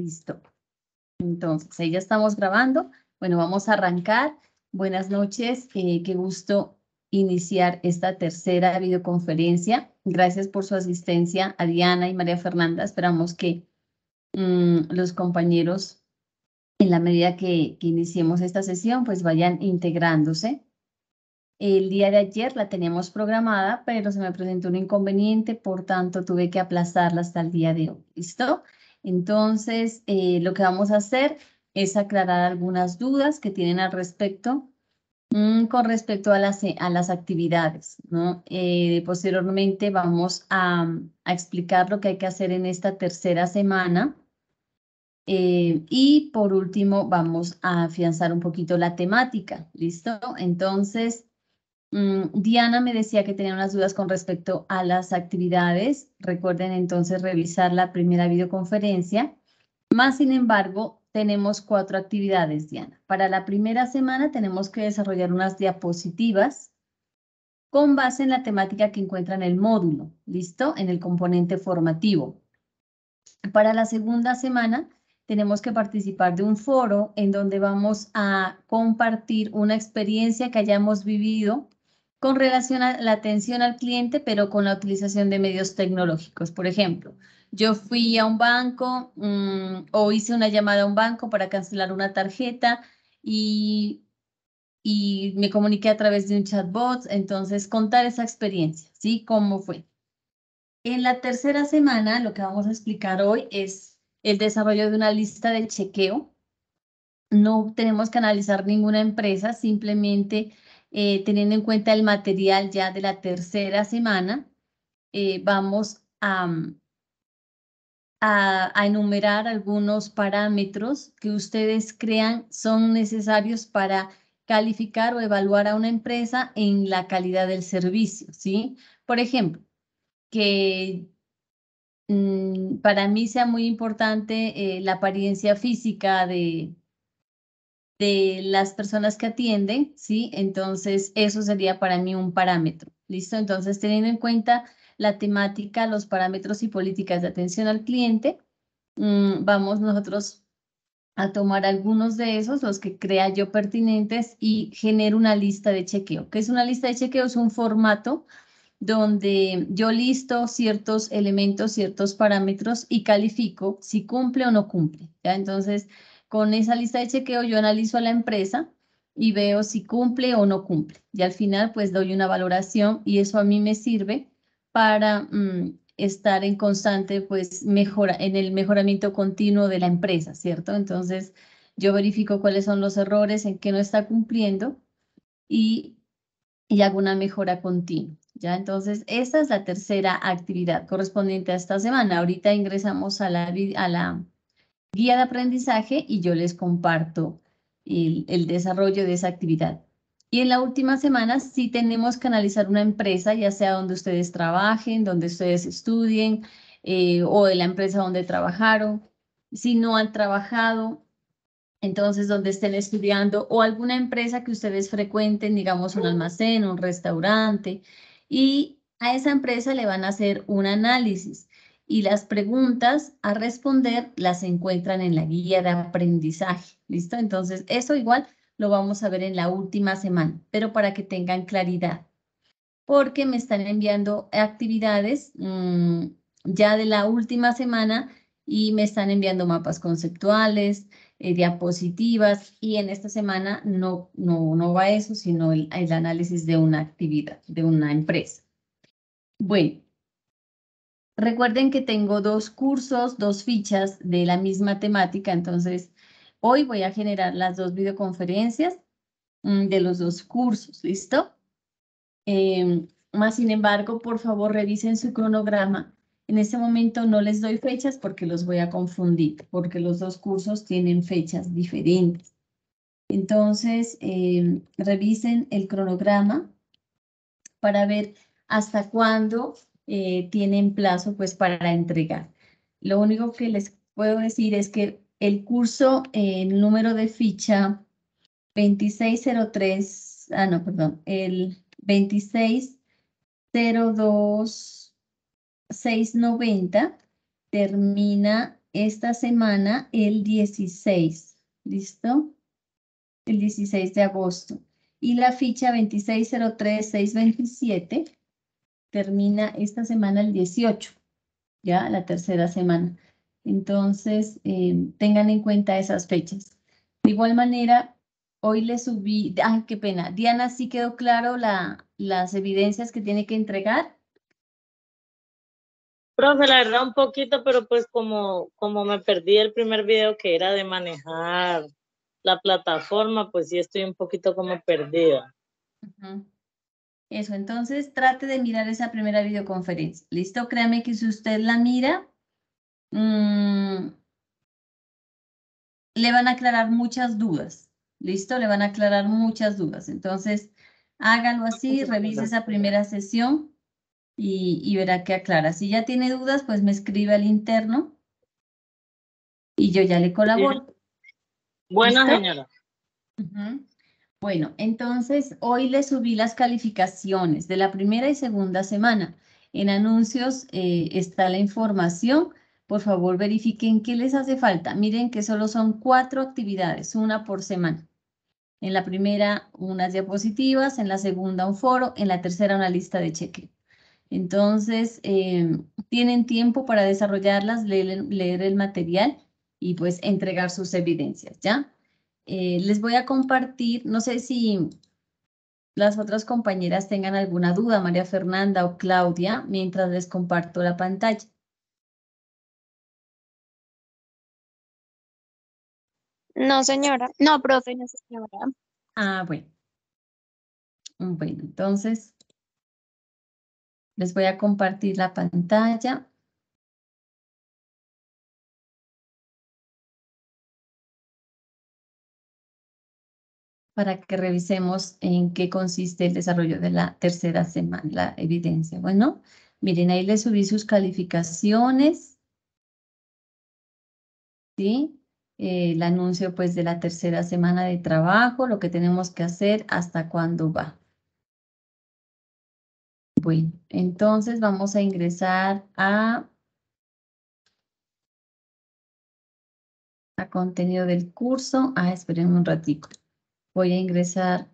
Listo. Entonces, ahí ya estamos grabando. Bueno, vamos a arrancar. Buenas noches. Eh, qué gusto iniciar esta tercera videoconferencia. Gracias por su asistencia a Diana y María Fernanda. Esperamos que mm, los compañeros, en la medida que, iniciemos esta sesión, pues vayan integrándose. El día de ayer la teníamos programada, pero se me presentó un inconveniente, por tanto tuve que aplazarla hasta el día de hoy. ¿Listo? Entonces, eh, lo que vamos a hacer es aclarar algunas dudas que tienen al respecto mm, con respecto a las, eh, a las actividades. ¿no? Eh, posteriormente vamos a, explicar lo que hay que hacer en esta tercera semana. y por último, vamos a afianzar un poquito la temática, ¿listo? Entonces, Mm, Diana me decía que tenía unas dudas con respecto a las actividades. Recuerden entonces revisar la primera videoconferencia. Más sin embargo, tenemos cuatro actividades, Diana. Para la primera semana tenemos que desarrollar unas diapositivas con base en la temática que encuentra en el módulo, ¿listo? En el componente formativo. Para la segunda semana tenemos que participar de un foro en donde vamos a compartir una experiencia que hayamos vivido con relación a la atención al cliente, pero con la utilización de medios tecnológicos. Por ejemplo, yo fui a un banco mm, o hice una llamada a un banco para cancelar una tarjeta y, y, me comuniqué a través de un chatbot. Entonces, contar esa experiencia, ¿sí? ¿Cómo fue? En la tercera semana, lo que vamos a explicar hoy es el desarrollo de una lista de chequeo. No tenemos que analizar ninguna empresa, simplemente eh, teniendo en cuenta el material ya de la tercera semana, eh, vamos mm, a, enumerar algunos parámetros que ustedes crean son necesarios para calificar o evaluar a una empresa en la calidad del servicio, ¿sí? Por ejemplo, que mm, para mí sea muy importante eh, la apariencia física de, de las personas que atienden, ¿sí? Entonces, eso sería para mí un parámetro, ¿listo? Entonces, teniendo en cuenta la temática, los parámetros y políticas de atención al cliente, mm, vamos nosotros a tomar algunos de esos, los que crea yo pertinentes, y genero una lista de chequeo. ¿Qué es una lista de chequeo? Es un formato donde yo listo ciertos elementos, ciertos parámetros y califico si cumple o no cumple. ¿ya? Entonces, con esa lista de chequeo yo analizo a la empresa y veo si cumple o no cumple. Y al final pues doy una valoración y eso a mí me sirve para mm, estar en constante pues mejora, en el mejoramiento continuo de la empresa, ¿cierto? Entonces yo verifico cuáles son los errores, en que no está cumpliendo y, y hago una mejora continua. ¿ya? Entonces, esta es la tercera actividad correspondiente a esta semana. Ahorita ingresamos a la guía de aprendizaje y yo les comparto el, desarrollo de esa actividad. Y en la última semana si tenemos que analizar una empresa, ya sea donde ustedes trabajen, donde ustedes estudien eh, o de la empresa donde trabajaron. Si no han trabajado, entonces donde estén estudiando o alguna empresa que ustedes frecuenten, digamos un almacén, un restaurante, y a esa empresa le van a hacer un análisis y las preguntas a responder las encuentran en la guía de aprendizaje. ¿Listo? Entonces, eso igual lo vamos a ver en la última semana, pero para que tengan claridad, porque me están enviando actividades mm, ya de la última semana y me están enviando mapas conceptuales, eh, diapositivas y en esta semana no, no, no va eso, sino el, el análisis de una actividad, de una empresa. Bueno, Recuerden que tengo dos cursos, dos fichas de la misma temática, entonces hoy voy a generar las dos videoconferencias mm, de los dos cursos, ¿listo? Em, más sin embargo, por favor, revisen su cronograma. En este momento no les doy fechas porque los voy a confundir, porque los dos cursos tienen fechas diferentes. Entonces, em, revisen el cronograma para ver hasta cuándo eh, tienen plazo pues para entregar. Lo único que les puedo decir es que el curso, el eh, número de ficha 2603, ah no, perdón, el 2602690 termina esta semana el 16, ¿listo? El 16 de agosto. Y la ficha 2603627 termina esta semana el 18, ya la tercera semana. Entonces, eh, tengan en cuenta esas fechas. De igual manera, hoy le subí, ay ah, qué pena, Diana, ¿sí quedó claro la, las evidencias que tiene que entregar? Profe, la verdad un poquito, pero pues como, como me perdí el primer video que era de manejar la plataforma, pues sí estoy un poquito como perdida. Eso, entonces trate de mirar esa primera videoconferencia. Listo, créame que si usted la mira, mm, le van a aclarar muchas dudas. Listo, le van a aclarar muchas dudas. Entonces, hágalo así, revise esa primera sesión y, verá que aclara. Si ya tiene dudas, pues me escribe al interno y yo ya le colaboro. Bueno, señora. Bueno, entonces hoy les subí las calificaciones de la primera y segunda semana. En anuncios eh, está la información. Por favor, verifiquen qué les hace falta. Miren que solo son cuatro actividades, una por semana. En la primera, unas diapositivas, en la segunda, un foro, en la tercera, una lista de cheque. Entonces, eh, tienen tiempo para desarrollarlas, leer, leer el material y pues entregar sus evidencias, ¿ya? Eh, les voy a compartir, no sé si las otras compañeras tengan alguna duda, María Fernanda o Claudia, mientras les comparto la pantalla. No, señora. No, profe, no, señora. Ah, bueno. Bueno, entonces les voy a compartir la pantalla. para que revisemos en qué consiste el desarrollo de la tercera semana, la evidencia. Bueno, miren, ahí les subí sus calificaciones. ¿Sí? Eh, el anuncio pues de la tercera semana de trabajo, lo que tenemos que hacer, hasta cuándo va. Bueno, entonces vamos a ingresar a, a contenido del curso. Ah, esperen un ratito voy a ingresar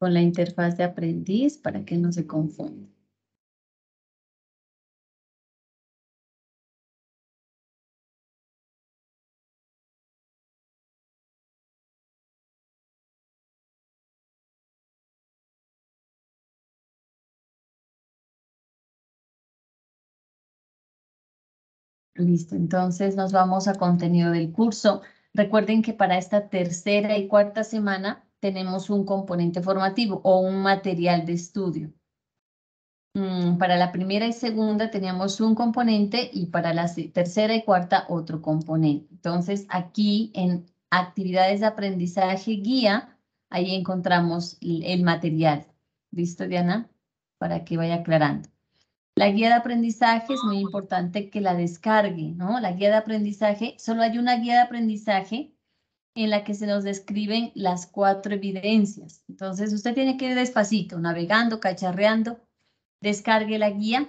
con la interfaz de aprendiz para que no se confunda. Listo, entonces nos vamos a contenido del curso. Recuerden que para esta tercera y cuarta semana tenemos un componente formativo o un material de estudio. Mm, para la primera y segunda teníamos un componente y para la tercera y cuarta otro componente. Entonces aquí en actividades de aprendizaje guía, ahí encontramos el material. ¿Listo, Diana? Para que vaya aclarando. La guía de aprendizaje es muy importante que la descargue, ¿no? La guía de aprendizaje, solo hay una guía de aprendizaje en la que se nos describen las cuatro evidencias. Entonces, usted tiene que ir despacito, navegando, cacharreando, descargue la guía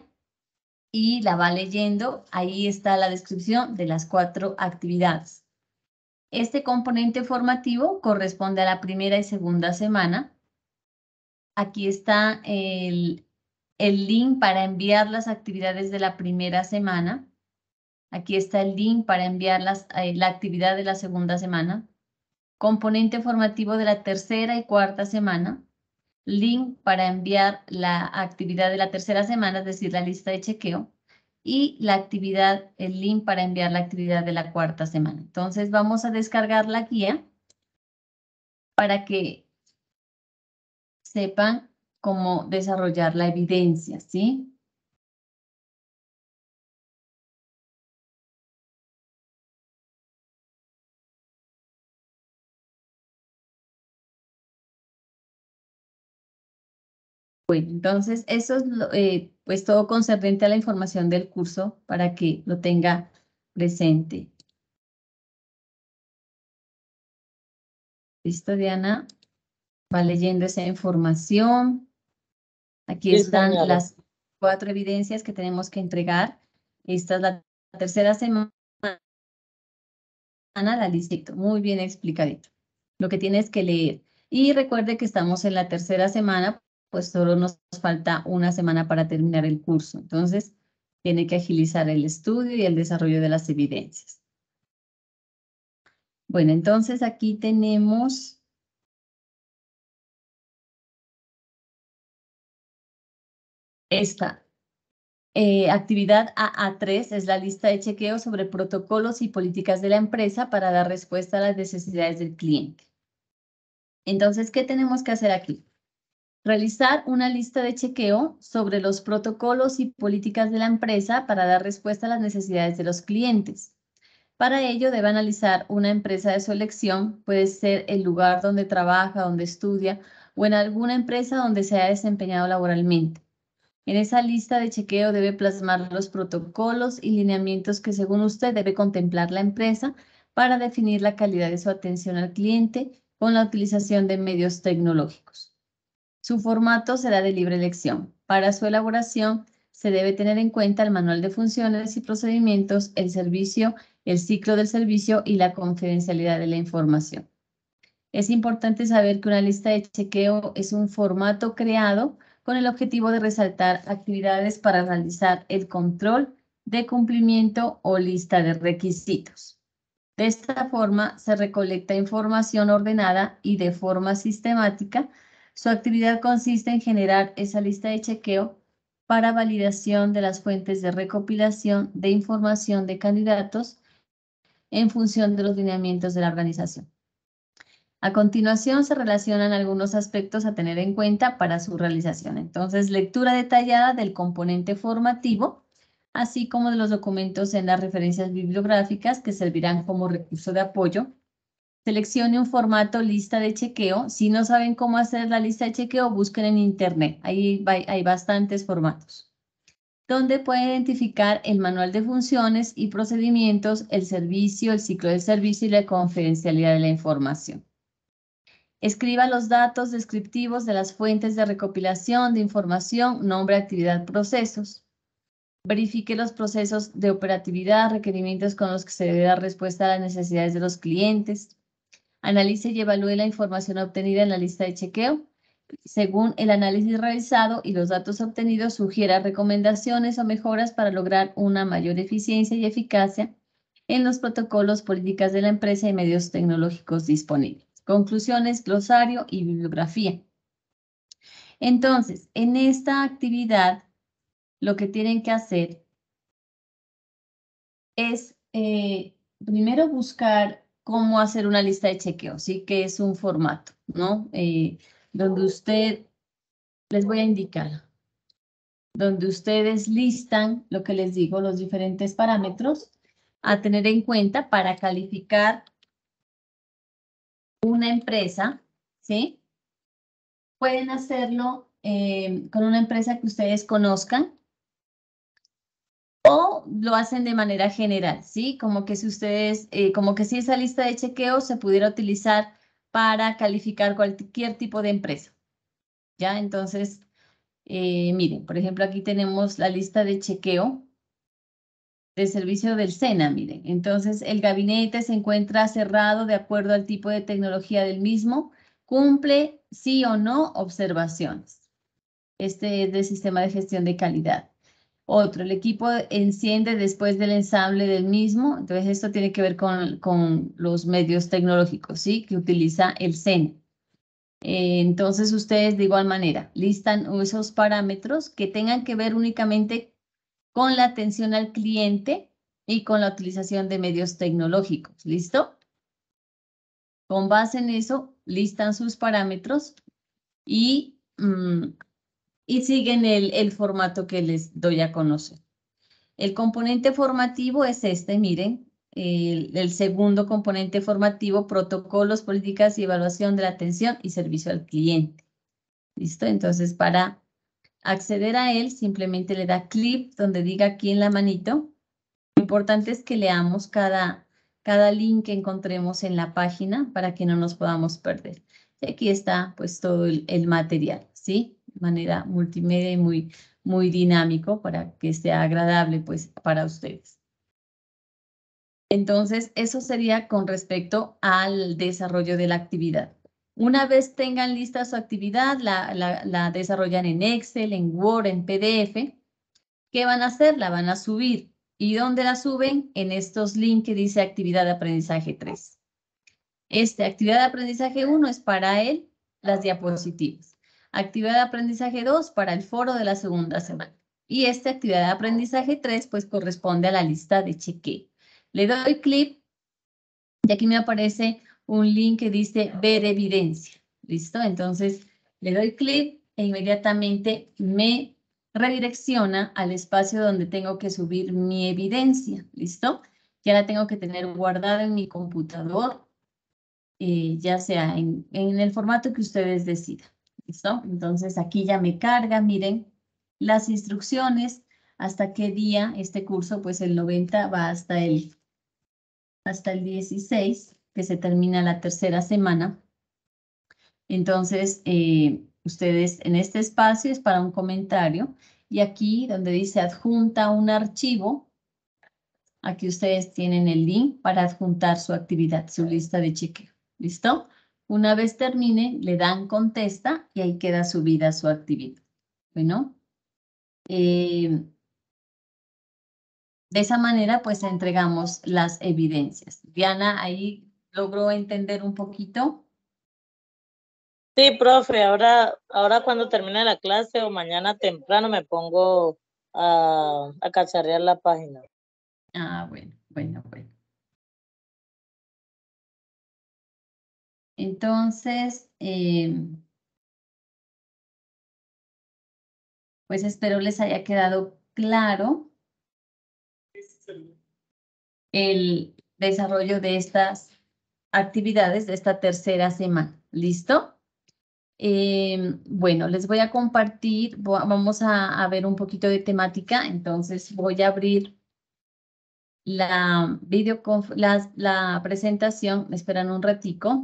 y la va leyendo. Ahí está la descripción de las cuatro actividades. Este componente formativo corresponde a la primera y segunda semana. Aquí está el, el link para enviar las actividades de la primera semana. Aquí está el link para enviar las, eh, la actividad de la segunda semana. Componente formativo de la tercera y cuarta semana. Link para enviar la actividad de la tercera semana, es decir, la lista de chequeo. Y la actividad, el link para enviar la actividad de la cuarta semana. Entonces vamos a descargar la guía para que sepan cómo desarrollar la evidencia, ¿sí? Bueno, entonces eso es eh, pues todo concerniente a la información del curso para que lo tenga presente. Listo, Diana. Va leyendo esa información. Aquí están las cuatro evidencias que tenemos que entregar. Esta es la tercera semana, la muy bien explicadito. Lo que tienes que leer. Y recuerde que estamos en la tercera semana, pues solo nos falta una semana para terminar el curso. Entonces, tiene que agilizar el estudio y el desarrollo de las evidencias. Bueno, entonces aquí tenemos Esta eh, actividad AA3 es la lista de chequeo sobre protocolos y políticas de la empresa para dar respuesta a las necesidades del cliente. Entonces, ¿qué tenemos que hacer aquí? Realizar una lista de chequeo sobre los protocolos y políticas de la empresa para dar respuesta a las necesidades de los clientes. Para ello, debe analizar una empresa de su elección, puede ser el lugar donde trabaja, donde estudia o en alguna empresa donde se ha desempeñado laboralmente. En esa lista de chequeo debe plasmar los protocolos y lineamientos que según usted debe contemplar la empresa para definir la calidad de su atención al cliente con la utilización de medios tecnológicos. Su formato será de libre elección. Para su elaboración se debe tener en cuenta el manual de funciones y procedimientos, el servicio, el ciclo del servicio y la confidencialidad de la información. Es importante saber que una lista de chequeo es un formato creado con el objetivo de resaltar actividades para realizar el control de cumplimiento o lista de requisitos. De esta forma, se recolecta información ordenada y de forma sistemática. Su actividad consiste en generar esa lista de chequeo para validación de las fuentes de recopilación de información de candidatos en función de los lineamientos de la organización. A continuación se relacionan algunos aspectos a tener en cuenta para su realización. Entonces, lectura detallada del componente formativo, así como de los documentos en las referencias bibliográficas que servirán como recurso de apoyo. Seleccione un formato lista de chequeo. Si no saben cómo hacer la lista de chequeo, busquen en internet. Ahí hay bastantes formatos donde puede identificar el manual de funciones y procedimientos, el servicio, el ciclo del servicio y la confidencialidad de la información. Escriba los datos descriptivos de las fuentes de recopilación de información, nombre, actividad, procesos. Verifique los procesos de operatividad, requerimientos con los que se debe dar respuesta a las necesidades de los clientes. Analice y evalúe la información obtenida en la lista de chequeo. Según el análisis realizado y los datos obtenidos, sugiera recomendaciones o mejoras para lograr una mayor eficiencia y eficacia en los protocolos, políticas de la empresa y medios tecnológicos disponibles conclusiones, glosario y bibliografía. Entonces, en esta actividad, lo que tienen que hacer es eh, primero buscar cómo hacer una lista de chequeo, ¿sí? Que es un formato, ¿no? Eh, donde usted, les voy a indicar, donde ustedes listan lo que les digo, los diferentes parámetros a tener en cuenta para calificar una empresa, ¿sí? Pueden hacerlo eh, con una empresa que ustedes conozcan o lo hacen de manera general, ¿sí? Como que si ustedes, eh, como que si esa lista de chequeo se pudiera utilizar para calificar cualquier tipo de empresa, ¿ya? Entonces, eh, miren, por ejemplo, aquí tenemos la lista de chequeo del servicio del SENA, miren. Entonces, el gabinete se encuentra cerrado de acuerdo al tipo de tecnología del mismo, cumple sí o no observaciones. Este es del sistema de gestión de calidad. Otro, el equipo enciende después del ensamble del mismo. Entonces, esto tiene que ver con, los medios tecnológicos, ¿sí? Que utiliza el SENA. Eh, entonces, ustedes de igual manera listan esos parámetros que tengan que ver únicamente con la atención al cliente y con la utilización de medios tecnológicos. ¿Listo? Con base en eso, listan sus parámetros y, mm, y siguen el, formato que les doy a conocer. El componente formativo es este, miren, el, segundo componente formativo, protocolos, políticas y evaluación de la atención y servicio al cliente. ¿Listo? Entonces, para acceder a él, simplemente le da clic donde diga aquí en la manito. Lo importante es que leamos cada, link que encontremos en la página para que no nos podamos perder. Y aquí está pues todo el, material, ¿sí? De manera multimedia y muy, muy dinámico para que sea agradable pues para ustedes. Entonces, eso sería con respecto al desarrollo de la actividad. Una vez tengan lista su actividad, la, desarrollan en Excel, en Word, en PDF. ¿Qué van a hacer? La van a subir. ¿Y dónde la suben? En estos links que dice actividad de aprendizaje 3. Esta actividad de aprendizaje 1 es para él, las diapositivas. Actividad de aprendizaje 2 para el foro de la segunda semana. Y esta actividad de aprendizaje 3 pues corresponde a la lista de chequeo. Le doy clic y aquí me aparece un link que dice ver evidencia. ¿Listo? Entonces le doy clic e inmediatamente me redirecciona al espacio donde tengo que subir mi evidencia. ¿Listo? Ya la tengo que tener guardada en mi computador, eh, ya sea en, el formato que ustedes decidan. ¿Listo? Entonces aquí ya me carga, miren, las instrucciones, hasta qué día este curso, pues el 90 va hasta el, hasta el 16 que se termina la tercera semana. Entonces, eh, ustedes en este espacio es para un comentario y aquí donde dice adjunta un archivo, aquí ustedes tienen el link para adjuntar su actividad, su lista de chequeo. ¿Listo? Una vez termine, le dan contesta y ahí queda subida su actividad. Bueno, eh, de esa manera, pues entregamos las evidencias. Diana ahí logró entender un poquito. Sí, profe, ahora, ahora cuando termine la clase o mañana temprano me pongo a, a cacharrear la página. Ah, bueno, bueno, bueno. Entonces, em, pues espero les haya quedado claro el desarrollo de estas actividades de esta tercera semana. ¿Listo? Em, bueno, les voy a compartir, vamos a, ver un poquito de temática, entonces voy a abrir la, video, la, presentación, me esperan un ratico.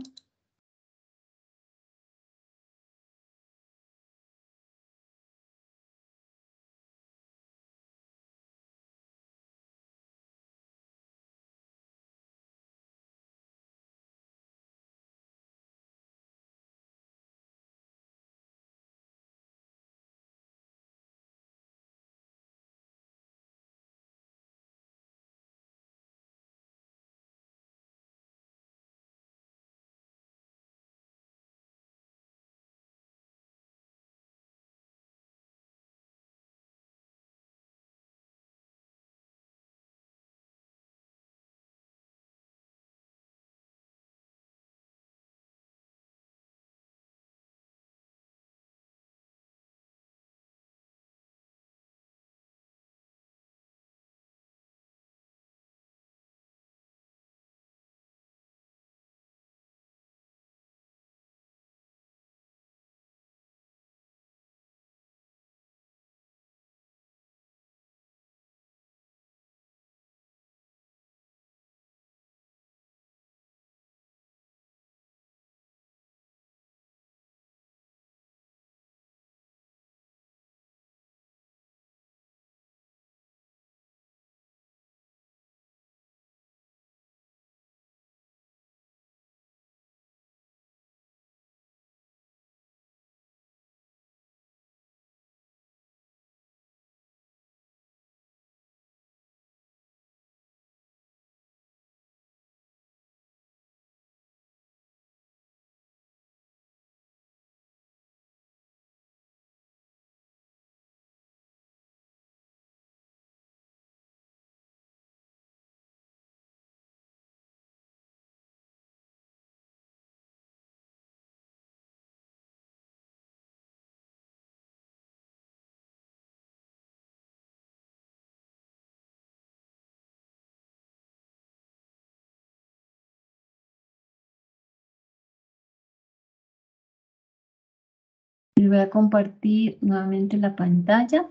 Les voy a compartir nuevamente la pantalla.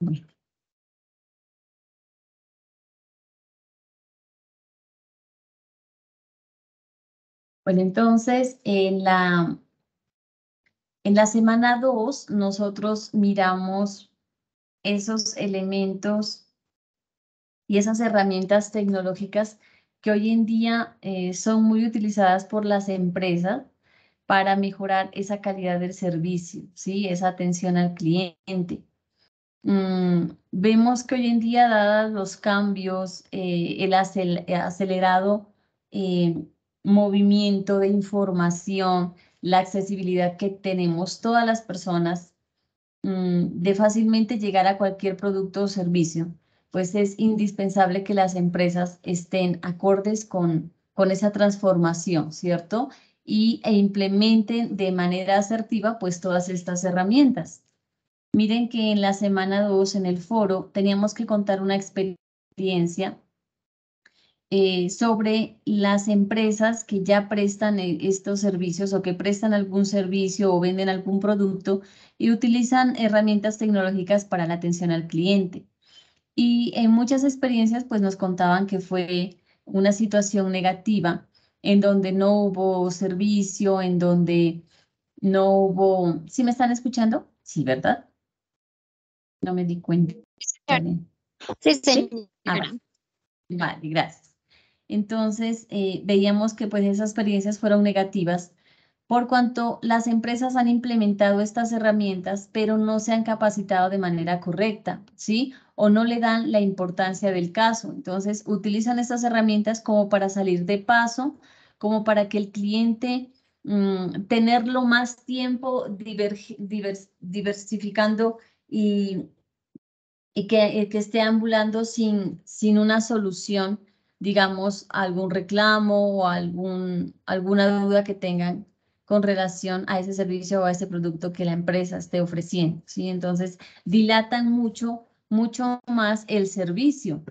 Bueno. entonces, en la, en la semana dos nosotros miramos esos elementos y esas herramientas tecnológicas que hoy en día eh, son muy utilizadas por las empresas para mejorar esa calidad del servicio, ¿sí? esa atención al cliente. Mm, vemos que hoy en día, dadas los cambios, eh, el eh, acelerado movimiento de información, la accesibilidad que tenemos todas las personas mm, de fácilmente llegar a cualquier producto o servicio, pues es indispensable que las empresas estén acordes con, con esa transformación, ¿cierto? Y, e implementen de manera asertiva pues todas estas herramientas. Miren que en la semana 2 en el foro teníamos que contar una experiencia eh, sobre las empresas que ya prestan eh, estos servicios o que prestan algún servicio o venden algún producto y utilizan herramientas tecnológicas para la atención al cliente. Y en muchas experiencias pues nos contaban que fue una situación negativa en donde no hubo servicio, en donde no hubo... ¿Sí me están escuchando? Sí, ¿verdad? No me di cuenta. Sí, sí. Ah, vale. gracias. Entonces, eh, veíamos que pues esas experiencias fueron negativas por cuanto las empresas han implementado estas herramientas, pero no se han capacitado de manera correcta, ¿sí? O no le dan la importancia del caso. Entonces, utilizan estas herramientas como para salir de paso, como para que el cliente mm, tenerlo más tiempo diversificando y, que, esté ambulando sin, sin una solución digamos, algún reclamo o algún, alguna duda que tengan con relación a ese servicio o a ese producto que la empresa esté ofreciendo, ¿sí? Entonces, dilatan mucho, mucho más el servicio.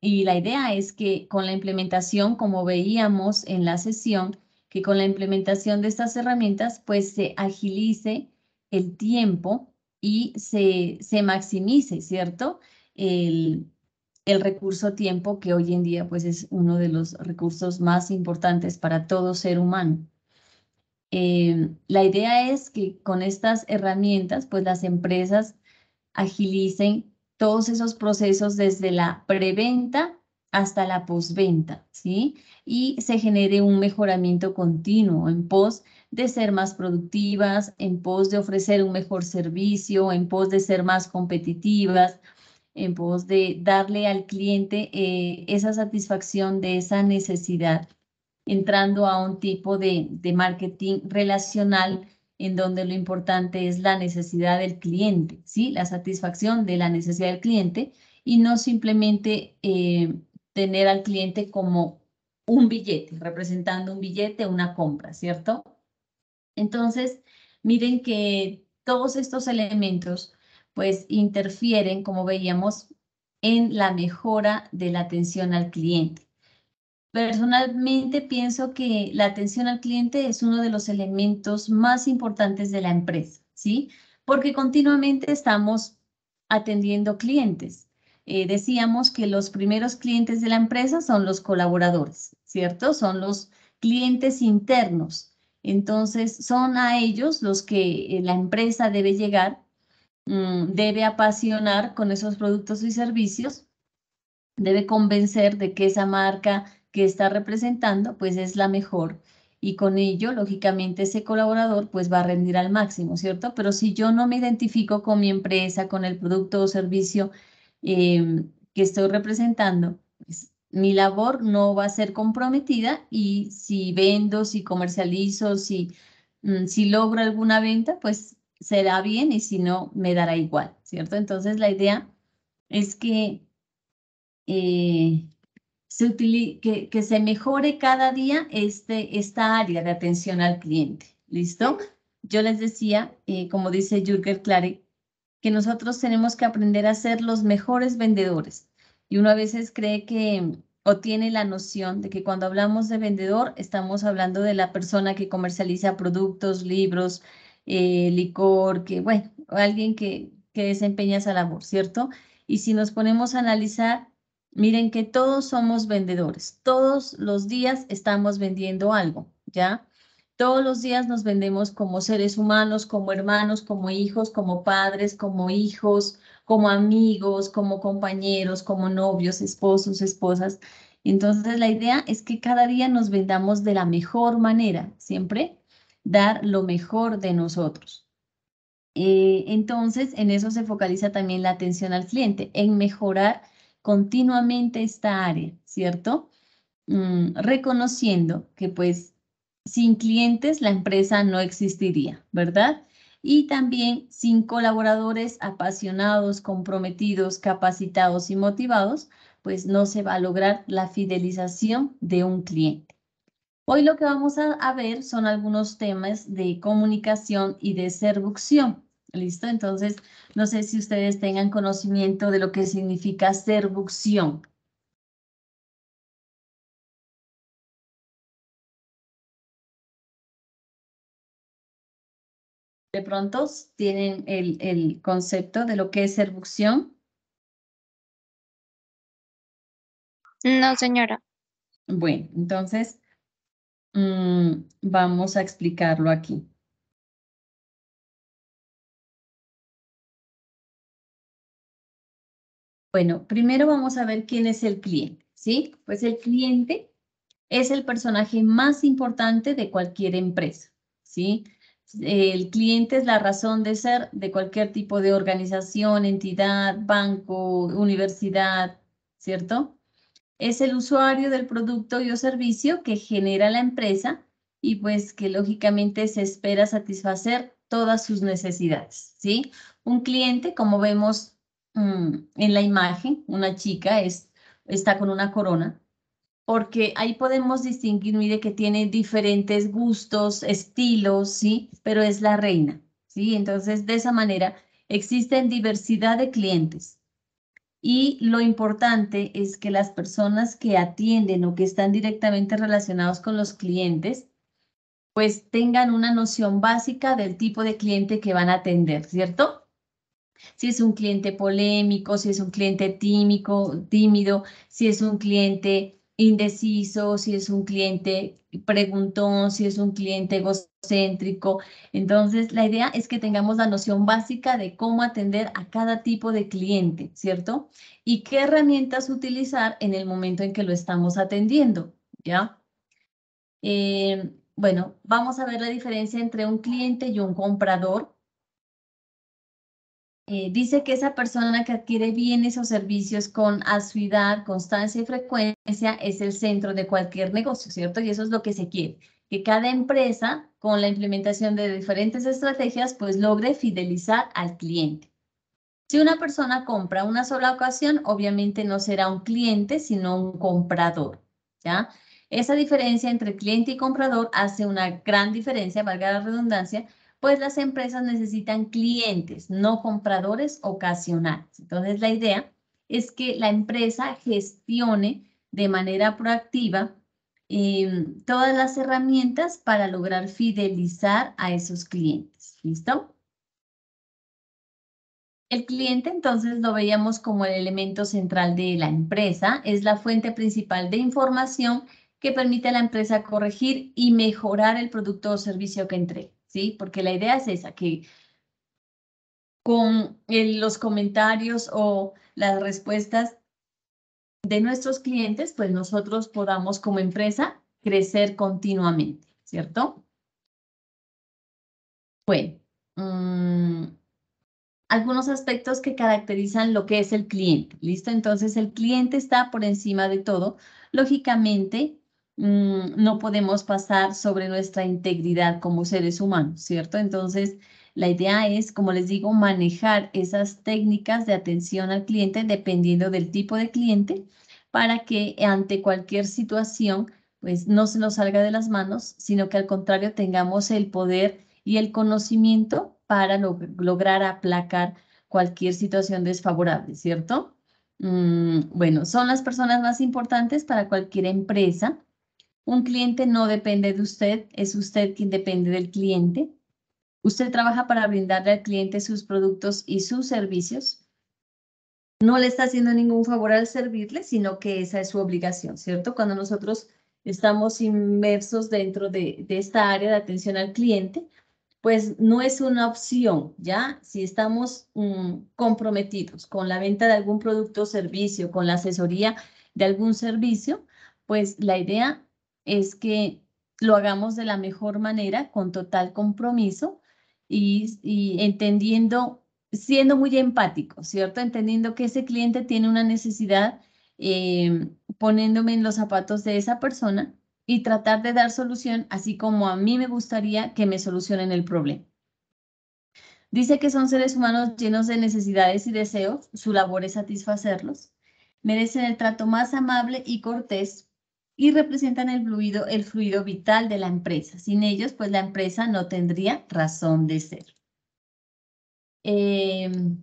Y la idea es que con la implementación, como veíamos en la sesión, que con la implementación de estas herramientas, pues se agilice el tiempo y se, se maximice, ¿cierto? El, el recurso tiempo que hoy en día pues es uno de los recursos más importantes para todo ser humano. Em, la idea es que con estas herramientas, pues las empresas agilicen todos esos procesos desde la preventa hasta la postventa, ¿sí? Y se genere un mejoramiento continuo en pos de ser más productivas, en pos de ofrecer un mejor servicio, en pos de ser más competitivas, en pos de darle al cliente eh, esa satisfacción de esa necesidad entrando a un tipo de, marketing relacional en donde lo importante es la necesidad del cliente, ¿sí? la satisfacción de la necesidad del cliente y no simplemente eh, tener al cliente como un billete, representando un billete, una compra, ¿cierto? Entonces, miren que todos estos elementos pues interfieren, como veíamos, en la mejora de la atención al cliente. Personalmente pienso que la atención al cliente es uno de los elementos más importantes de la empresa, ¿sí? Porque continuamente estamos atendiendo clientes. Eh, decíamos que los primeros clientes de la empresa son los colaboradores, ¿cierto? Son los clientes internos. Entonces, son a ellos los que eh, la empresa debe llegar, mm, debe apasionar con esos productos y servicios, debe convencer de que esa marca que está representando, pues es la mejor. Y con ello, lógicamente, ese colaborador pues va a rendir al máximo, ¿cierto? Pero si yo no me identifico con mi empresa, con el producto o servicio em, que estoy representando, pues, mi labor no va a ser comprometida y si vendo, si comercializo, si, mm, si logro alguna venta, pues será bien y si no, me dará igual, ¿cierto? Entonces la idea es que eh, se que, se mejore cada día este, esta área de atención al cliente. ¿Listo? Yo les decía, eh, como dice Jürgen Clare, que nosotros tenemos que aprender a ser los mejores vendedores. Y uno a veces cree que o tiene la noción de que cuando hablamos de vendedor estamos hablando de la persona que comercializa productos, libros, eh, licor, que bueno, alguien que, que desempeña esa labor, ¿cierto? Y si nos ponemos a analizar, Miren que todos somos vendedores. Todos los días estamos vendiendo algo, ¿ya? Todos los días nos vendemos como seres humanos, como hermanos, como hijos, como padres, como hijos, como amigos, como compañeros, como novios, esposos, esposas. Entonces la idea es que cada día nos vendamos de la mejor manera, siempre dar lo mejor de nosotros. Eh, entonces en eso se focaliza también la atención al cliente, en mejorar continuamente esta área, ¿cierto? Mm, reconociendo que pues sin clientes la empresa no existiría, ¿verdad? Y también sin colaboradores apasionados, comprometidos, capacitados y motivados, pues no se va a lograr la fidelización de un cliente. Hoy lo que vamos a, ver son algunos temas de comunicación y de seducción. ¿Listo? Entonces, no sé si ustedes tengan conocimiento de lo que significa serbucción. De pronto tienen el, el, concepto de lo que es bucción? No, señora. Bueno, entonces mm, vamos a explicarlo aquí. Bueno, primero vamos a ver quién es el cliente, ¿sí? Pues el cliente es el personaje más importante de cualquier empresa, ¿sí? El cliente es la razón de ser de cualquier tipo de organización, entidad, banco, universidad, ¿cierto? Es el usuario del producto y o servicio que genera la empresa y pues que lógicamente se espera satisfacer todas sus necesidades, ¿sí? Un cliente, como vemos Mm, en la imagen, una chica es, está con una corona, porque ahí podemos distinguir, mire, que tiene diferentes gustos, estilos, ¿sí? Pero es la reina, ¿sí? Entonces, de esa manera, existen diversidad de clientes. Y lo importante es que las personas que atienden o que están directamente relacionados con los clientes, pues tengan una noción básica del tipo de cliente que van a atender, ¿cierto? si es un cliente polémico, si es un cliente tímico, tímido, si es un cliente indeciso, si es un cliente preguntón, si es un cliente egocéntrico. Entonces, la idea es que tengamos la noción básica de cómo atender a cada tipo de cliente, ¿cierto? Y qué herramientas utilizar en el momento en que lo estamos atendiendo, ¿ya? Eh, bueno, vamos a ver la diferencia entre un cliente y un comprador. Eh, dice que esa persona que adquiere bienes o servicios con asiduidad, constancia y frecuencia es el centro de cualquier negocio, ¿cierto? Y eso es lo que se quiere, que cada empresa con la implementación de diferentes estrategias pues logre fidelizar al cliente. Si una persona compra una sola ocasión, obviamente no será un cliente, sino un comprador, ¿ya? Esa diferencia entre cliente y comprador hace una gran diferencia, valga la redundancia, pues las empresas necesitan clientes, no compradores ocasionales. Entonces, la idea es que la empresa gestione de manera proactiva em, todas las herramientas para lograr fidelizar a esos clientes. ¿Listo? El cliente entonces lo veíamos como el elemento central de la empresa, es la fuente principal de información que permite a la empresa corregir y mejorar el producto o servicio que entrega. ¿sí? Porque la idea es esa, que con los comentarios o las respuestas de nuestros clientes, pues nosotros podamos como empresa crecer continuamente, ¿cierto? Bueno, mm, algunos aspectos que caracterizan lo que es el cliente, ¿listo? Entonces, el cliente está por encima de todo. Lógicamente, Mm, no podemos pasar sobre nuestra integridad como seres humanos, ¿cierto? Entonces, la idea es, como les digo, manejar esas técnicas de atención al cliente dependiendo del tipo de cliente para que ante cualquier situación, pues no se nos salga de las manos, sino que al contrario tengamos el poder y el conocimiento para lograr aplacar cualquier situación desfavorable, ¿cierto? Mm, bueno, son las personas más importantes para cualquier empresa un cliente no depende de usted, es usted quien depende del cliente. Usted trabaja para brindarle al cliente sus productos y sus servicios. No le está haciendo ningún favor al servirle, sino que esa es su obligación, ¿cierto? Cuando nosotros estamos inmersos dentro de, esta área de atención al cliente, pues no es una opción, ¿ya? Si estamos mm, comprometidos con la venta de algún producto o servicio, con la asesoría de algún servicio, pues la idea es que lo hagamos de la mejor manera, con total compromiso y, entendiendo, siendo muy empático, ¿cierto? Entendiendo que ese cliente tiene una necesidad, eh, poniéndome en los zapatos de esa persona y tratar de dar solución así como a mí me gustaría que me solucionen el problema. Dice que son seres humanos llenos de necesidades y deseos, su labor es satisfacerlos. Merecen el trato más amable y cortés y representan el fluido, el fluido vital de la empresa. Sin ellos, pues la empresa no tendría razón de ser. Em,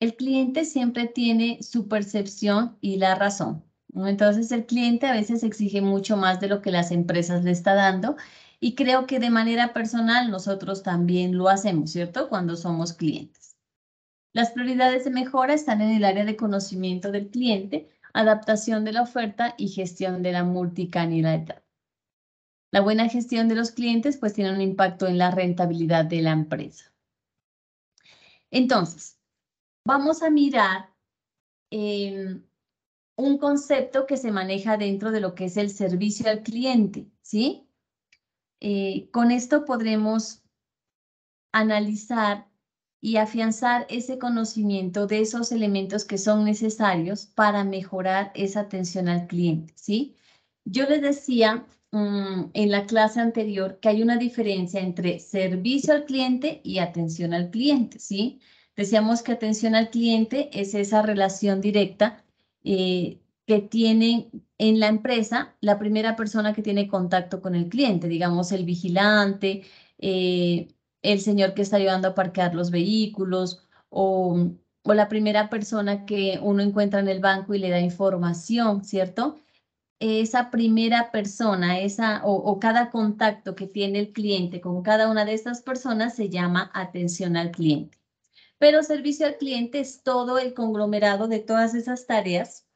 el cliente siempre tiene su percepción y la razón. Entonces el cliente a veces exige mucho más de lo que las empresas le está dando y creo que de manera personal nosotros también lo hacemos, ¿cierto? Cuando somos clientes. Las prioridades de mejora están en el área de conocimiento del cliente, adaptación de la oferta y gestión de la multicanalidad. La buena gestión de los clientes pues tiene un impacto en la rentabilidad de la empresa. Entonces, vamos a mirar em, un concepto que se maneja dentro de lo que es el servicio al cliente, ¿sí? Eh, con esto podremos analizar y afianzar ese conocimiento de esos elementos que son necesarios para mejorar esa atención al cliente, ¿sí? Yo les decía mm, en la clase anterior que hay una diferencia entre servicio al cliente y atención al cliente, ¿sí? Decíamos que atención al cliente es esa relación directa eh, que tienen en la empresa la primera persona que tiene contacto con el cliente, digamos el vigilante, eh, el señor que está ayudando a parquear los vehículos o, la primera persona que uno encuentra en el banco y le da información, ¿cierto? esa primera persona, esa o, o, cada contacto que tiene el cliente con cada una de estas personas se llama atención al cliente. Pero servicio al cliente es todo el conglomerado de todas esas tareas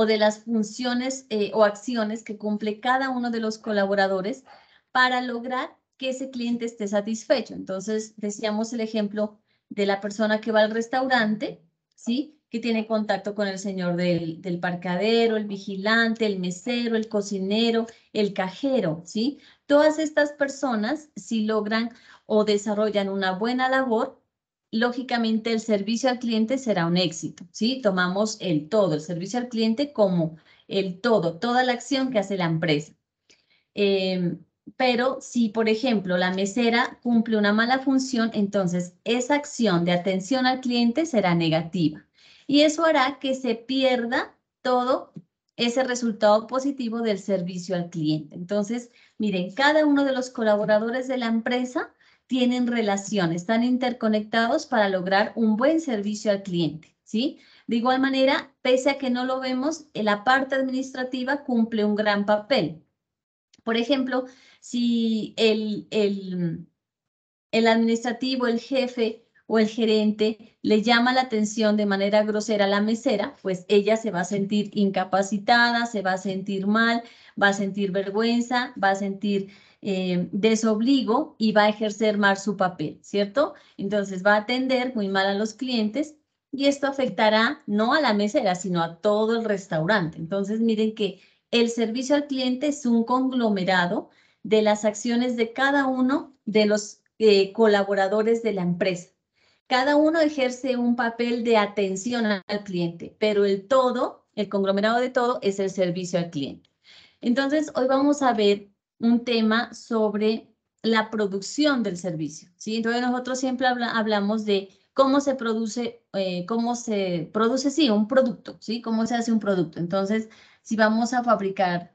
o de las funciones eh, o acciones que cumple cada uno de los colaboradores para lograr que ese cliente esté satisfecho. Entonces, decíamos el ejemplo de la persona que va al restaurante, ¿sí? Que tiene contacto con el señor del, del parcadero, el vigilante, el mesero, el cocinero, el cajero, ¿sí? Todas estas personas, si logran o desarrollan una buena labor, lógicamente el servicio al cliente será un éxito, ¿sí? Tomamos el todo, el servicio al cliente como el todo, toda la acción que hace la empresa. Em, pero si, por ejemplo, la mesera cumple una mala función, entonces esa acción de atención al cliente será negativa. Y eso hará que se pierda todo ese resultado positivo del servicio al cliente. Entonces, miren, cada uno de los colaboradores de la empresa tienen relación, están interconectados para lograr un buen servicio al cliente, ¿sí? De igual manera, pese a que no lo vemos, eh, la parte administrativa cumple un gran papel. Por ejemplo, si el, el, el administrativo, el jefe o el gerente le llama la atención de manera grosera a la mesera, pues ella se va a sentir incapacitada, se va a sentir mal, va a sentir vergüenza, va a sentir eh, desobligo y va a ejercer mal su papel, ¿cierto? Entonces va a atender muy mal a los clientes y esto afectará no a la mesera, sino a todo el restaurante. Entonces miren que el servicio al cliente es un conglomerado de las acciones de cada uno de los eh, colaboradores de la empresa. Cada uno ejerce un papel de atención al cliente, pero el todo, el conglomerado de todo, es el servicio al cliente. Entonces, hoy vamos a ver un tema sobre la producción del servicio. ¿sí? Entonces nosotros siempre hablamos de cómo se produce, eh, cómo se produce, sí, un producto, ¿sí? Cómo se hace un producto. Entonces, si vamos a fabricar,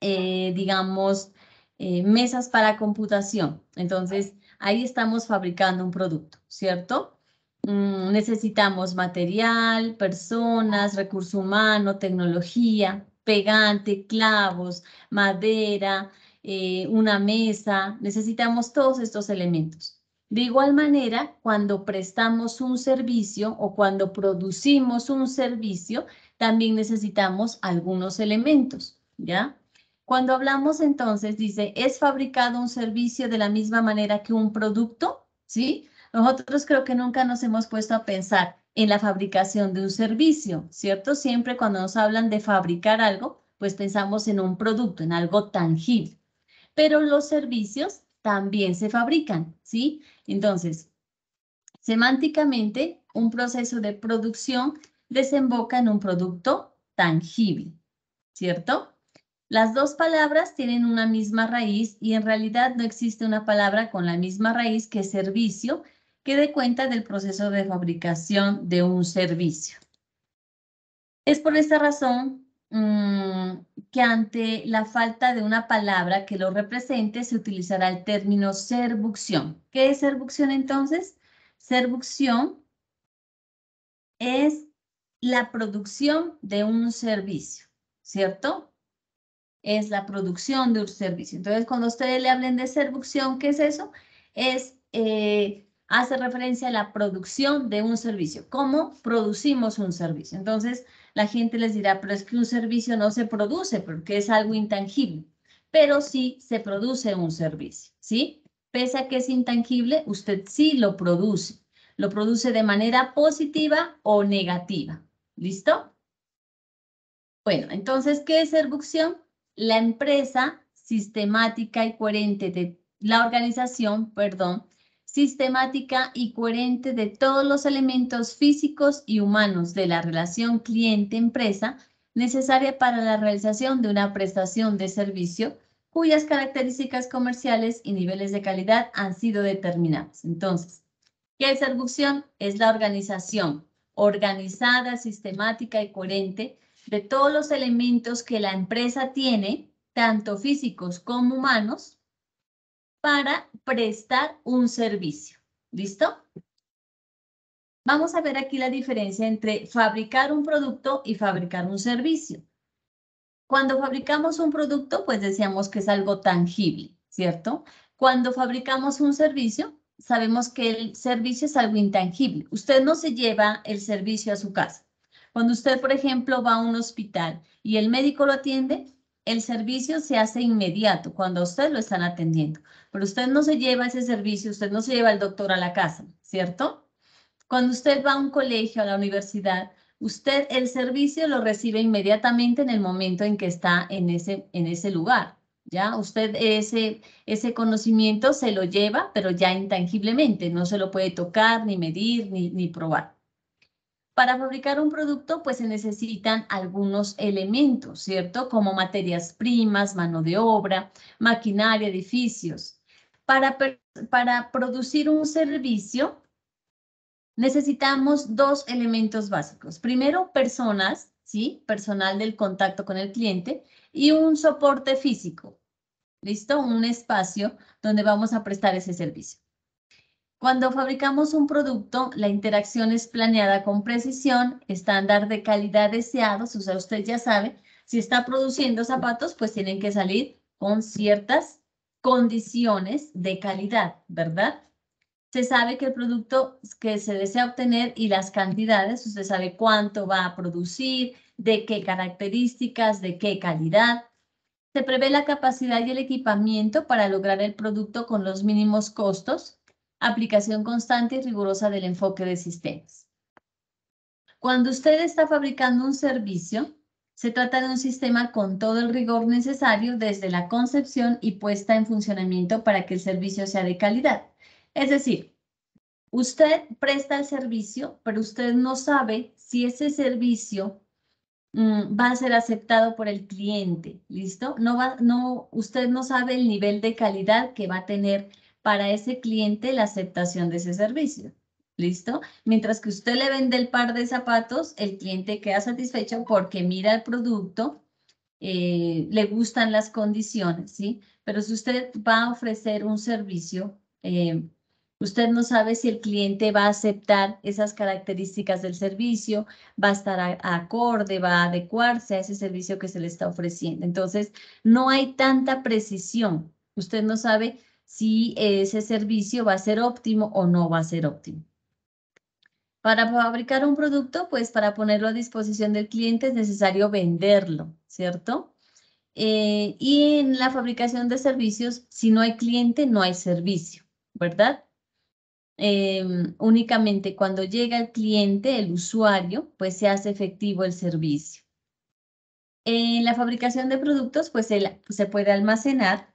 eh, digamos, eh, mesas para computación, entonces ahí estamos fabricando un producto, ¿cierto? Mm, necesitamos material, personas, recurso humano, tecnología, pegante, clavos, madera, eh, una mesa. Necesitamos todos estos elementos. De igual manera, cuando prestamos un servicio o cuando producimos un servicio, también necesitamos algunos elementos, ¿ya? Cuando hablamos entonces, dice, ¿es fabricado un servicio de la misma manera que un producto? ¿Sí? Nosotros creo que nunca nos hemos puesto a pensar, en la fabricación de un servicio, ¿cierto? Siempre cuando nos hablan de fabricar algo, pues pensamos en un producto, en algo tangible. Pero los servicios también se fabrican, ¿sí? Entonces, semánticamente, un proceso de producción desemboca en un producto tangible, ¿cierto? Las dos palabras tienen una misma raíz y en realidad no existe una palabra con la misma raíz que servicio, que dé cuenta del proceso de fabricación de un servicio. Es por esta razón mm, que ante la falta de una palabra que lo represente se utilizará el término servucción. ¿Qué es servucción entonces? Servucción es la producción de un servicio, ¿cierto? Es la producción de un servicio. Entonces, cuando ustedes le hablen de servucción, ¿qué es eso? Es eh, hace referencia a la producción de un servicio, cómo producimos un servicio. Entonces, la gente les dirá, pero es que un servicio no se produce porque es algo intangible, pero sí se produce un servicio, ¿sí? Pese a que es intangible, usted sí lo produce. Lo produce de manera positiva o negativa. ¿Listo? Bueno, entonces, ¿qué es erbucción? La empresa sistemática y coherente de la organización, perdón, sistemática y coherente de todos los elementos físicos y humanos de la relación cliente-empresa necesaria para la realización de una prestación de servicio cuyas características comerciales y niveles de calidad han sido determinados. Entonces, ¿qué es Erbucción? Es la organización organizada, sistemática y coherente de todos los elementos que la empresa tiene, tanto físicos como humanos, para prestar un servicio. ¿Listo? Vamos a ver aquí la diferencia entre fabricar un producto y fabricar un servicio. Cuando fabricamos un producto, pues decíamos que es algo tangible, ¿cierto? Cuando fabricamos un servicio, sabemos que el servicio es algo intangible. Usted no se lleva el servicio a su casa. Cuando usted, por ejemplo, va a un hospital y el médico lo atiende, el servicio se hace inmediato cuando a usted lo están atendiendo, pero usted no se lleva ese servicio, usted no se lleva al doctor a la casa, ¿cierto? Cuando usted va a un colegio, a la universidad, usted el servicio lo recibe inmediatamente en el momento en que está en ese, en ese lugar. ¿Ya? Usted ese, ese conocimiento se lo lleva, pero ya intangiblemente, no se lo puede tocar, ni medir, ni, ni probar. Para fabricar un producto, pues se necesitan algunos elementos, ¿cierto? Como materias primas, mano de obra, maquinaria, edificios. Para, para producir un servicio, necesitamos dos elementos básicos. Primero, personas, ¿sí? Personal del contacto con el cliente y un soporte físico, ¿listo? Un espacio donde vamos a prestar ese servicio. Cuando fabricamos un producto, la interacción es planeada con precisión, estándar de calidad deseado. o sea, usted ya sabe, si está produciendo zapatos, pues tienen que salir con ciertas condiciones de calidad, ¿verdad? Se sabe que el producto que se desea obtener y las cantidades, usted sabe cuánto va a producir, de qué características, de qué calidad. Se prevé la capacidad y el equipamiento para lograr el producto con los mínimos costos aplicación constante y rigurosa del enfoque de sistemas. Cuando usted está fabricando un servicio, se trata de un sistema con todo el rigor necesario desde la concepción y puesta en funcionamiento para que el servicio sea de calidad. Es decir, usted presta el servicio, pero usted no sabe si ese servicio mm, va a ser aceptado por el cliente, ¿listo? No va, no, usted no sabe el nivel de calidad que va a tener para ese cliente la aceptación de ese servicio. ¿Listo? Mientras que usted le vende el par de zapatos, el cliente queda satisfecho porque mira el producto, eh, le gustan las condiciones, ¿sí? Pero si usted va a ofrecer un servicio, eh, usted no sabe si el cliente va a aceptar esas características del servicio, va a estar acorde, va a adecuarse a ese servicio que se le está ofreciendo. Entonces, no hay tanta precisión. Usted no sabe si ese servicio va a ser óptimo o no va a ser óptimo. Para fabricar un producto, pues para ponerlo a disposición del cliente es necesario venderlo, ¿cierto? Eh, y en la fabricación de servicios, si no hay cliente, no hay servicio, ¿verdad? Em, únicamente cuando llega el cliente, el usuario, pues se hace efectivo el servicio. En la fabricación de productos, pues se puede almacenar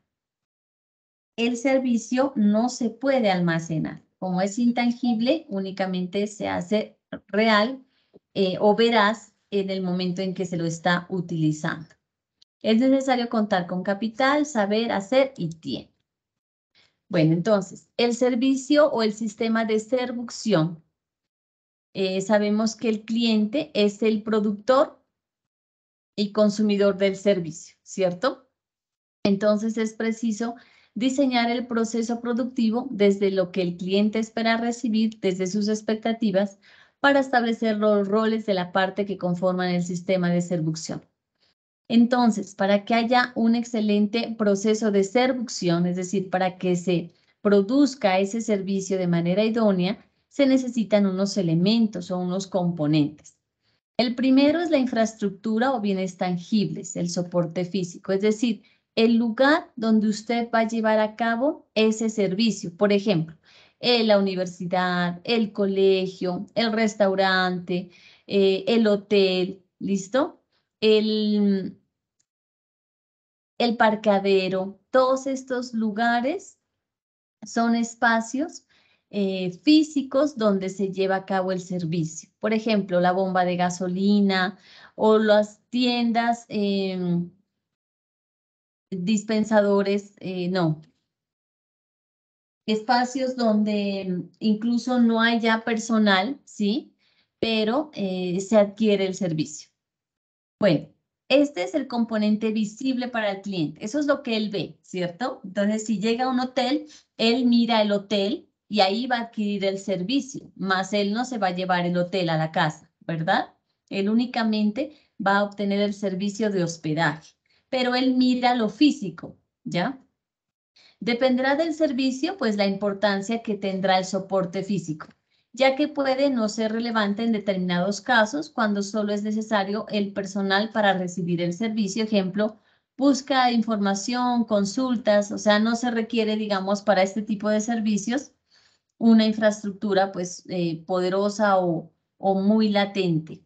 el servicio no se puede almacenar. Como es intangible, únicamente se hace real eh, o verás en el momento en que se lo está utilizando. Es necesario contar con capital, saber, hacer y tiempo. Bueno, entonces, el servicio o el sistema de servucción. Eh, sabemos que el cliente es el productor y consumidor del servicio, ¿cierto? Entonces es preciso diseñar el proceso productivo desde lo que el cliente espera recibir, desde sus expectativas, para establecer los roles de la parte que conforman el sistema de servucción. Entonces, para que haya un excelente proceso de servucción, es decir, para que se produzca ese servicio de manera idónea, se necesitan unos elementos o unos componentes. El primero es la infraestructura o bienes tangibles, el soporte físico, es decir, el lugar donde usted va a llevar a cabo ese servicio. Por ejemplo, eh, la universidad, el colegio, el restaurante, eh, el hotel, ¿listo? El, el parcadero, todos estos lugares son espacios eh, físicos donde se lleva a cabo el servicio. Por ejemplo, la bomba de gasolina o las tiendas em, dispensadores, eh, no. Espacios donde incluso no haya personal, ¿sí? Pero eh, se adquiere el servicio. Bueno, este es el componente visible para el cliente. Eso es lo que él ve, ¿cierto? Entonces, si llega a un hotel, él mira el hotel y ahí va a adquirir el servicio, más él no se va a llevar el hotel a la casa, ¿verdad? Él únicamente va a obtener el servicio de hospedaje pero él mira lo físico, ¿ya? Dependerá del servicio, pues la importancia que tendrá el soporte físico, ya que puede no ser relevante en determinados casos cuando solo es necesario el personal para recibir el servicio, ejemplo, busca información, consultas, o sea, no se requiere, digamos, para este tipo de servicios una infraestructura pues eh, poderosa o muy latente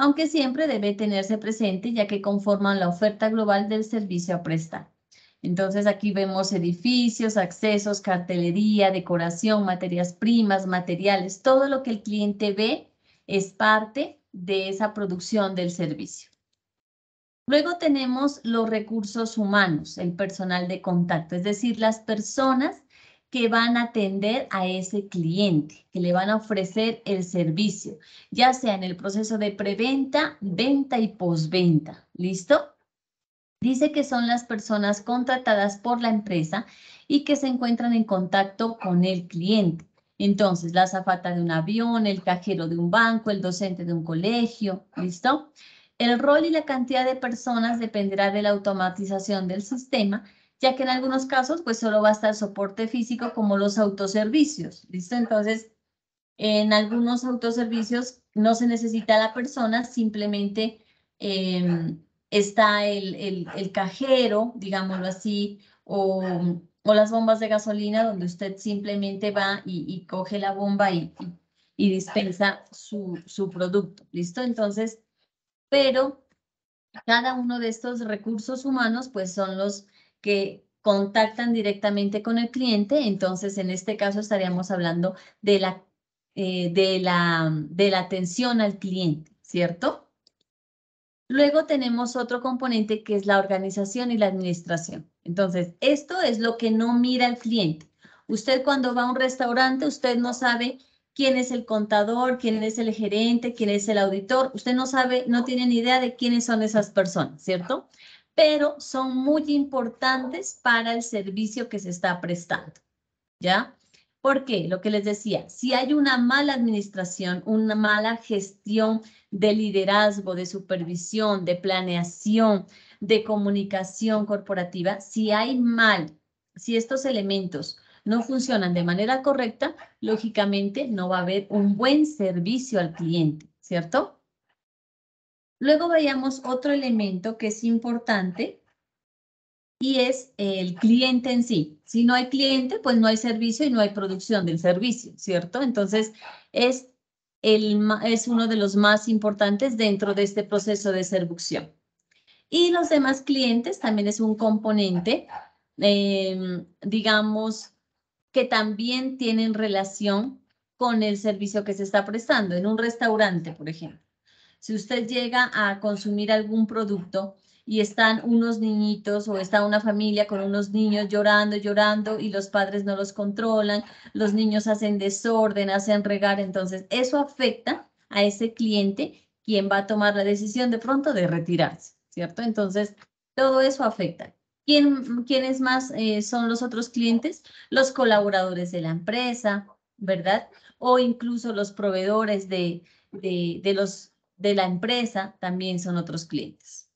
aunque siempre debe tenerse presente ya que conforman la oferta global del servicio a prestar. Entonces aquí vemos edificios, accesos, cartelería, decoración, materias primas, materiales, todo lo que el cliente ve es parte de esa producción del servicio. Luego tenemos los recursos humanos, el personal de contacto, es decir, las personas que van a atender a ese cliente, que le van a ofrecer el servicio, ya sea en el proceso de preventa, venta y posventa. ¿Listo? Dice que son las personas contratadas por la empresa y que se encuentran en contacto con el cliente. Entonces, la azafata de un avión, el cajero de un banco, el docente de un colegio, ¿listo? El rol y la cantidad de personas dependerá de la automatización del sistema ya que en algunos casos pues solo va a estar soporte físico como los autoservicios, ¿listo? Entonces, en algunos autoservicios no se necesita la persona, simplemente em, está el, el, cajero, digámoslo así, o, o, las bombas de gasolina donde usted simplemente va y, coge la bomba y, y dispensa su, su producto, ¿listo? Entonces, pero cada uno de estos recursos humanos pues son los que contactan directamente con el cliente, entonces en este caso estaríamos hablando de la, eh, de la, de la atención al cliente, ¿cierto? Luego tenemos otro componente que es la organización y la administración. Entonces, esto es lo que no mira el cliente. Usted cuando va a un restaurante, usted no sabe quién es el contador, quién es el gerente, quién es el auditor. Usted no sabe, no tiene ni idea de quiénes son esas personas, ¿cierto? pero son muy importantes para el servicio que se está prestando. ¿Ya? Porque lo que les decía, si hay una mala administración, una mala gestión de liderazgo, de supervisión, de planeación, de comunicación corporativa, si hay mal, si estos elementos no funcionan de manera correcta, lógicamente no va a haber un buen servicio al cliente, ¿cierto? Luego vayamos otro elemento que es importante y es el cliente en sí. Si no hay cliente, pues no hay servicio y no hay producción del servicio, ¿cierto? Entonces, es, el, es uno de los más importantes dentro de este proceso de servucción. Y los demás clientes también es un componente, em, digamos, que también tienen relación con el servicio que se está prestando en un restaurante, por ejemplo. Si usted llega a consumir algún producto y están unos niñitos o está una familia con unos niños llorando, llorando y los padres no los controlan, los niños hacen desorden, hacen regar, entonces eso afecta a ese cliente quien va a tomar la decisión de pronto de retirarse, ¿cierto? Entonces, todo eso afecta. ¿Quién, ¿Quiénes más eh, son los otros clientes? Los colaboradores de la empresa, ¿verdad? O incluso los proveedores de, de, de los de la empresa también son otros clientes.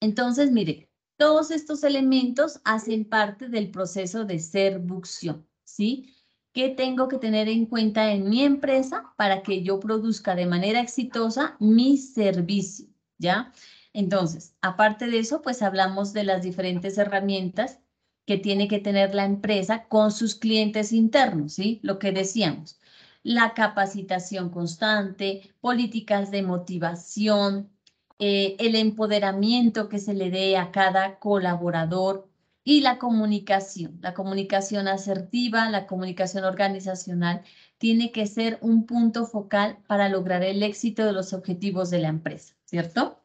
Entonces, mire, todos estos elementos hacen parte del proceso de servucción, ¿sí? ¿Qué tengo que tener en cuenta en mi empresa para que yo produzca de manera exitosa mi servicio, ¿ya? Entonces, aparte de eso, pues hablamos de las diferentes herramientas que tiene que tener la empresa con sus clientes internos, ¿sí? Lo que decíamos, la capacitación constante, políticas de motivación, eh, el empoderamiento que se le dé a cada colaborador y la comunicación. La comunicación asertiva, la comunicación organizacional tiene que ser un punto focal para lograr el éxito de los objetivos de la empresa, ¿cierto?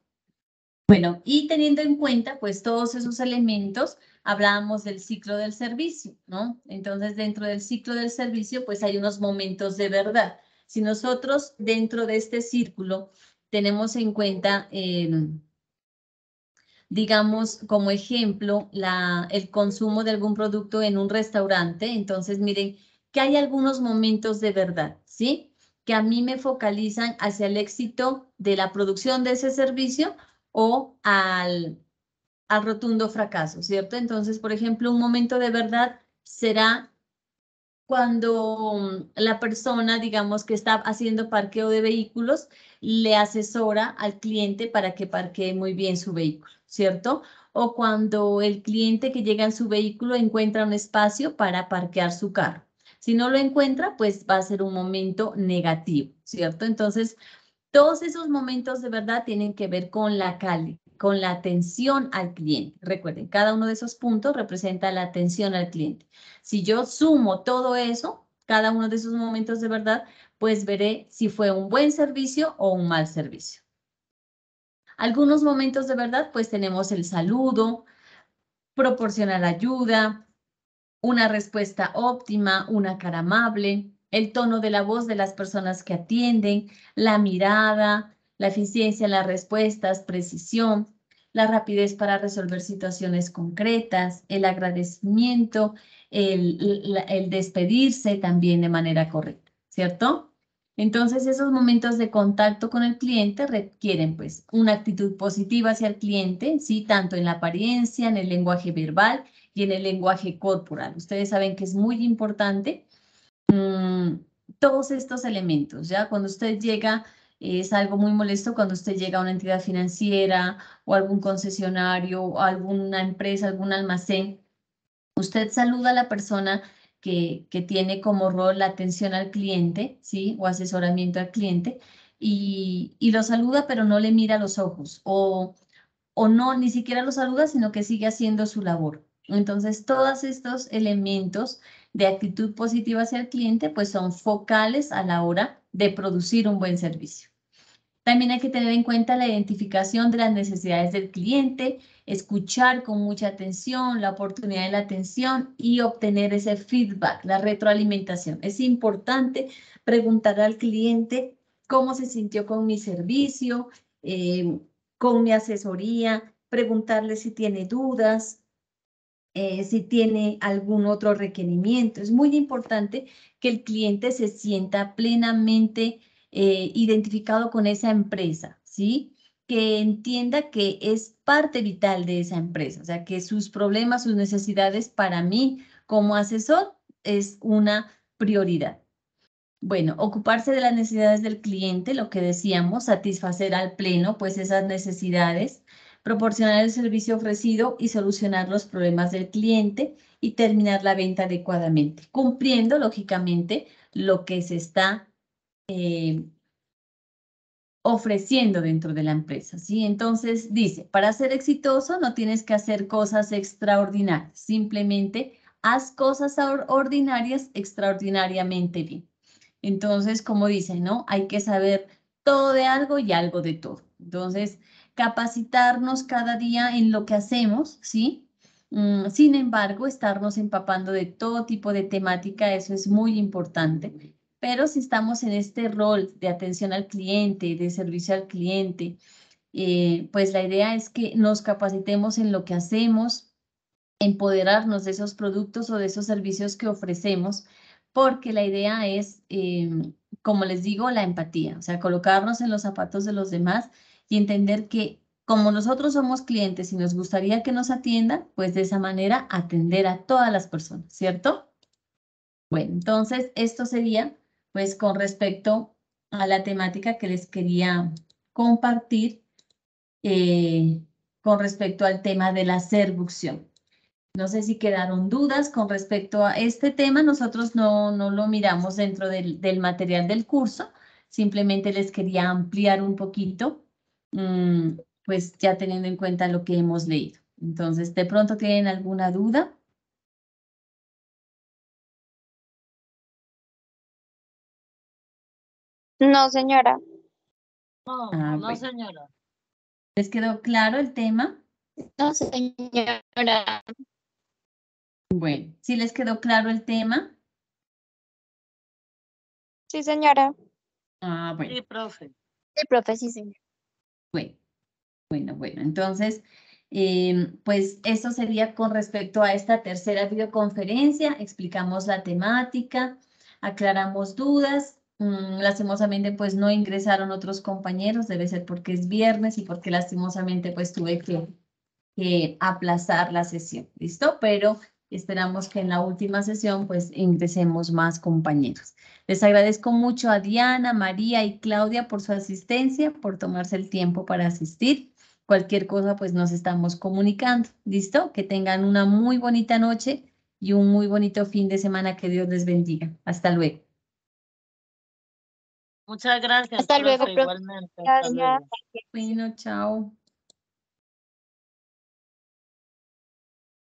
Bueno, y teniendo en cuenta pues todos esos elementos, hablábamos del ciclo del servicio, ¿no? Entonces, dentro del ciclo del servicio, pues hay unos momentos de verdad. Si nosotros dentro de este círculo tenemos en cuenta, eh, digamos, como ejemplo, la, el consumo de algún producto en un restaurante, entonces miren que hay algunos momentos de verdad, ¿sí? Que a mí me focalizan hacia el éxito de la producción de ese servicio o al, rotundo fracaso, ¿cierto? Entonces, por ejemplo, un momento de verdad será cuando mm, la persona, digamos, que está haciendo parqueo de vehículos, le asesora al cliente para que parquee muy bien su vehículo, ¿cierto? O cuando el cliente que llega en su vehículo encuentra un espacio para parquear su carro. Si no lo encuentra, pues va a ser un momento negativo, ¿cierto? Entonces, todos esos momentos de verdad tienen que ver con la, calle con la atención al cliente. Recuerden, cada uno de esos puntos representa la atención al cliente. Si yo sumo todo eso, cada uno de esos momentos de verdad, pues veré si fue un buen servicio o un mal servicio. Algunos momentos de verdad, pues tenemos el saludo, proporcionar ayuda, una respuesta óptima, una cara amable, el tono de la voz de las personas que atienden, la mirada, la eficiencia en las respuestas, precisión, la rapidez para resolver situaciones concretas, el agradecimiento, el, el, despedirse también de manera correcta, ¿cierto? Entonces, esos momentos de contacto con el cliente requieren pues una actitud positiva hacia el cliente, ¿sí? Tanto en la apariencia, en el lenguaje verbal y en el lenguaje corporal. Ustedes saben que es muy importante mm, todos estos elementos, ¿ya? Cuando usted llega es algo muy molesto cuando usted llega a una entidad financiera o algún concesionario o alguna empresa, algún almacén. Usted saluda a la persona que, que tiene como rol la atención al cliente, ¿sí? O asesoramiento al cliente y, lo saluda pero no le mira los ojos o, o no, ni siquiera lo saluda, sino que sigue haciendo su labor. Entonces, todos estos elementos de actitud positiva hacia el cliente, pues son focales a la hora de producir un buen servicio. También hay que tener en cuenta la identificación de las necesidades del cliente, escuchar con mucha atención la oportunidad de la atención y obtener ese feedback, la retroalimentación. Es importante preguntar al cliente cómo se sintió con mi servicio, em, con mi asesoría, preguntarle si tiene dudas, eh, si tiene algún otro requerimiento. Es muy importante que el cliente se sienta plenamente eh, identificado con esa empresa, ¿sí? Que entienda que es parte vital de esa empresa, o sea, que sus problemas, sus necesidades para mí como asesor es una prioridad. Bueno, ocuparse de las necesidades del cliente, lo que decíamos, satisfacer al pleno, pues esas necesidades, proporcionar el servicio ofrecido y solucionar los problemas del cliente y terminar la venta adecuadamente, cumpliendo lógicamente lo que se está eh, ofreciendo dentro de la empresa, ¿sí? Entonces dice, para ser exitoso no tienes que hacer cosas extraordinarias, simplemente haz cosas ordinarias extraordinariamente bien. Entonces, como dice, ¿no? Hay que saber todo de algo y algo de todo. Entonces, capacitarnos cada día en lo que hacemos, ¿sí? Mm, sin embargo, estarnos empapando de todo tipo de temática, eso es muy importante. Pero si estamos en este rol de atención al cliente, de servicio al cliente, eh, pues la idea es que nos capacitemos en lo que hacemos, empoderarnos de esos productos o de esos servicios que ofrecemos, porque la idea es, eh, como les digo, la empatía, o sea, colocarnos en los zapatos de los demás y entender que como nosotros somos clientes y nos gustaría que nos atiendan, pues de esa manera atender a todas las personas, ¿cierto? Bueno, entonces esto sería pues con respecto a la temática que les quería compartir eh, con respecto al tema de la servucción. No sé si quedaron dudas con respecto a este tema. Nosotros no, lo miramos dentro del, material del curso. Simplemente les quería ampliar un poquito, mm, pues ya teniendo en cuenta lo que hemos leído. Entonces, de pronto tienen alguna duda. No, señora. No, ah, no, señora. ¿Les quedó claro el tema? No, señora. Bueno, ¿sí les quedó claro el tema? Sí, señora. Ah, bueno. Sí, profe. Sí, profe, sí, señora. Bueno, bueno, bueno. Entonces, em, pues eso sería con respecto a esta tercera videoconferencia. Explicamos la temática, aclaramos dudas Mm, lastimosamente pues no ingresaron otros compañeros, debe ser porque es viernes y porque lastimosamente pues tuve que, que aplazar la sesión, ¿listo? Pero esperamos que en la última sesión pues ingresemos más compañeros. Les agradezco mucho a Diana, María y Claudia por su asistencia, por tomarse el tiempo para asistir. Cualquier cosa pues nos estamos comunicando. ¿Listo? Que tengan una muy bonita noche y un muy bonito fin de semana. Que Dios les bendiga. Hasta luego. Muchas gracias. Hasta profe, luego, profe. Igualmente. Hasta gracias. Luego. Bueno, chao.